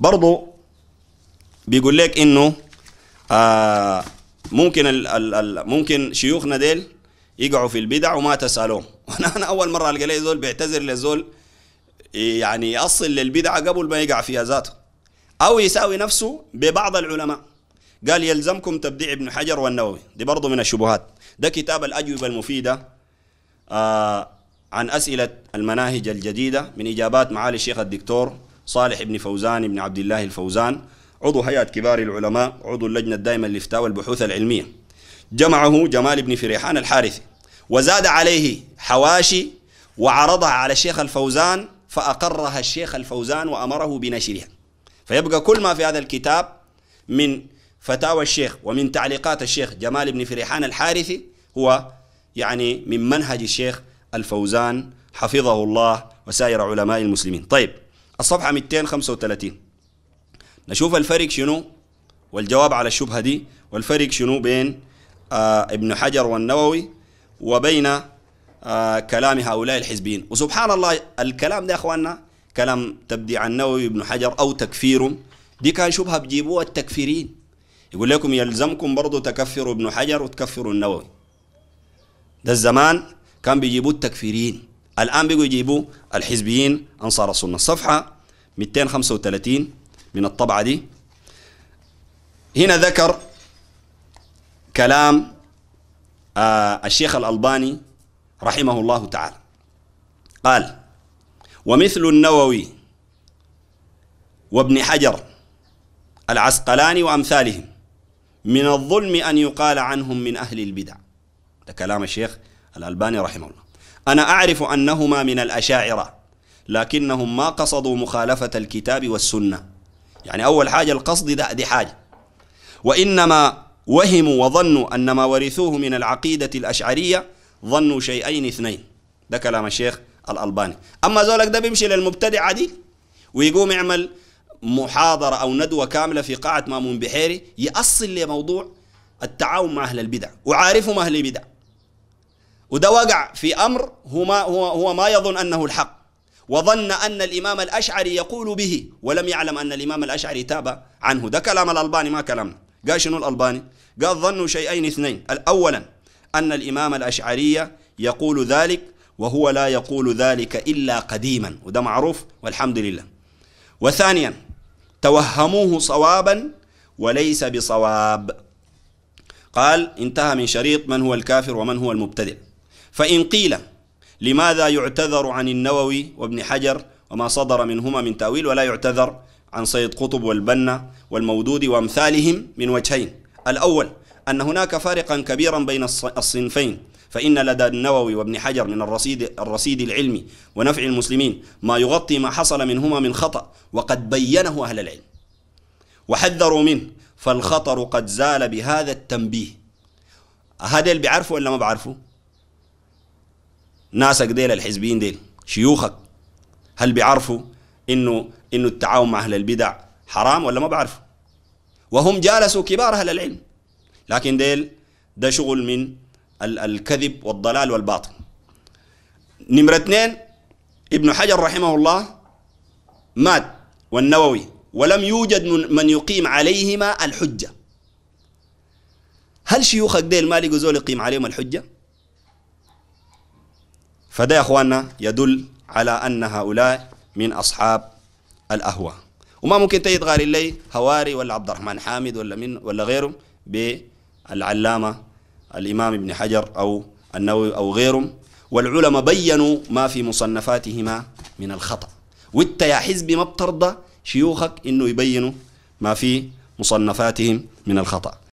برضو بيقول لك انه آه ممكن ال ال الـ ممكن شيوخنا ديل يقعوا في البدع وما تسالوهم وانا انا اول مره القى لي زول بيعتذر لزول يعني يصل للبدعه قبل ما يقع فيها ذاته او يساوي نفسه ببعض العلماء قال يلزمكم تبديع ابن حجر والنووي دي برضه من الشبهات ده كتاب الاجوبه المفيده آه عن اسئله المناهج الجديده من اجابات معالي الشيخ الدكتور صالح بن فوزان بن عبد الله الفوزان عضو هيئة كبار العلماء عضو اللجنة الدائمة للإفتاء والبحوث العلمية جمعه جمال بن فريحان الحارثي وزاد عليه حواشي وعرضها على الشيخ الفوزان فأقرها الشيخ الفوزان وأمره بنشرها فيبقى كل ما في هذا الكتاب من فتاوى الشيخ ومن تعليقات الشيخ جمال بن فريحان الحارثي هو يعني من منهج الشيخ الفوزان حفظه الله وسائر علماء المسلمين طيب الصفحة 235 نشوف الفرق شنو والجواب على الشبهة دي والفرق شنو بين آه ابن حجر والنووي وبين آه كلام هؤلاء الحزبيين وسبحان الله الكلام ده يا اخواننا كلام تبديع النووي ابن حجر او تكفيرهم دي كان شبهه بجيبوها التكفيرين يقول لكم يلزمكم برضه تكفروا ابن حجر وتكفروا النووي ده الزمان كان بيجيبوا التكفيرين الآن بيجوا يجيبوا الحزبيين أنصار السنة صفحة 235 من الطبعة دي هنا ذكر كلام آه الشيخ الألباني رحمه الله تعالى قال ومثل النووي وابن حجر العسقلاني وأمثالهم من الظلم أن يقال عنهم من أهل البدع ده كلام الشيخ الألباني رحمه الله أنا أعرف أنهما من الأشاعرة لكنهم ما قصدوا مخالفة الكتاب والسنة يعني أول حاجة القصد ده دي حاجة وإنما وهموا وظنوا أن ما ورثوه من العقيدة الأشعرية ظنوا شيئين اثنين ده كلام الشيخ الألباني أما زولك ده بيمشي للمبتدع دي ويقوم يعمل محاضرة أو ندوة كاملة في قاعة مامون بحيري يأصل لموضوع التعاون مع أهل البدع وعارفهم أهل البدع وده وقع في أمر هو ما, هو, هو ما يظن أنه الحق وظن أن الإمام الأشعري يقول به ولم يعلم أن الإمام الأشعري تاب عنه ده كلام الألباني ما كلامنا قال شنو الألباني قال ظنوا شيئين اثنين اولا أن الإمام الأشعري يقول ذلك وهو لا يقول ذلك إلا قديما وده معروف والحمد لله وثانيا توهموه صوابا وليس بصواب قال انتهى من شريط من هو الكافر ومن هو المبتدئ فإن قيل لماذا يعتذر عن النووي وابن حجر وما صدر منهما من تأويل ولا يعتذر عن سيد قطب والبنا والمودود وامثالهم من وجهين الأول أن هناك فارقا كبيرا بين الصنفين فإن لدى النووي وابن حجر من الرصيد, الرصيد العلمي ونفع المسلمين ما يغطي ما حصل منهما من خطأ وقد بينه أهل العلم وحذروا منه فالخطر قد زال بهذا التنبيه هذا اللي بيعرفوا ولا ما بعرفوا ناسك ديل الحزبيين ديل شيوخك هل بيعرفوا انه انه التعاون مع اهل البدع حرام ولا ما بعرفوا وهم جالسوا كبار اهل العلم لكن ديل ده شغل من الكذب والضلال والباطل نمرة اثنين ابن حجر رحمه الله مات والنووي ولم يوجد من يقيم عليهما الحجة هل شيوخك ديل ما لقوا زول يقيم عليهم الحجة فده يا اخواننا يدل على ان هؤلاء من اصحاب الاهواء وما ممكن تجد غير لي هواري ولا عبد الرحمن حامد ولا من ولا غيرهم بالعلامه الامام ابن حجر او النووي او غيرهم والعلماء بينوا ما في مصنفاتهما من الخطا وانت يا حزبي ما بترضى شيوخك انه يبينوا ما في مصنفاتهم من الخطأ